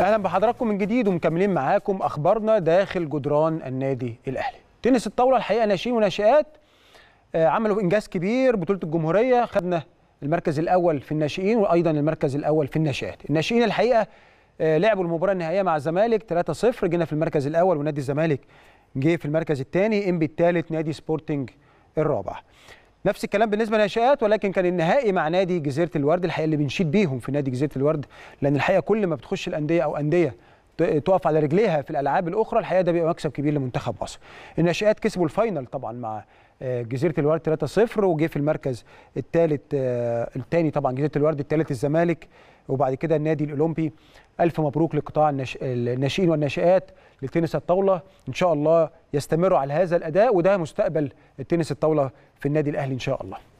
اهلا بحضراتكم من جديد ومكملين معاكم اخبارنا داخل جدران النادي الاهلي تنس الطاوله الحقيقه ناشئين وناشئات آه، عملوا انجاز كبير بطوله الجمهوريه خدنا المركز الاول في الناشئين وايضا المركز الاول في الناشئات الناشئين الحقيقه آه، لعبوا المباراه النهائيه مع الزمالك 3-0 جينا في المركز الاول ونادي الزمالك جه في المركز الثاني انبي الثالث نادي سبورتنج الرابع نفس الكلام بالنسبه للناشئات ولكن كان النهائي مع نادي جزيره الورد الحقيقه اللي بنشيد بيهم في نادي جزيره الورد لان الحقيقه كل ما بتخش الانديه او انديه تقف على رجليها في الالعاب الاخرى الحقيقه ده بيبقى مكسب كبير لمنتخب مصر الناشئات كسبوا الفاينل طبعا مع آه، جزيره الورد 3-0 وجه في المركز الثالث آه، الثاني طبعا جزيره الورد الثالث الزمالك وبعد كده النادي الاولمبي الف مبروك لقطاع الناشئين والناشئات لتنس الطاوله ان شاء الله يستمروا على هذا الاداء وده مستقبل التنس الطاوله في النادي الاهلي ان شاء الله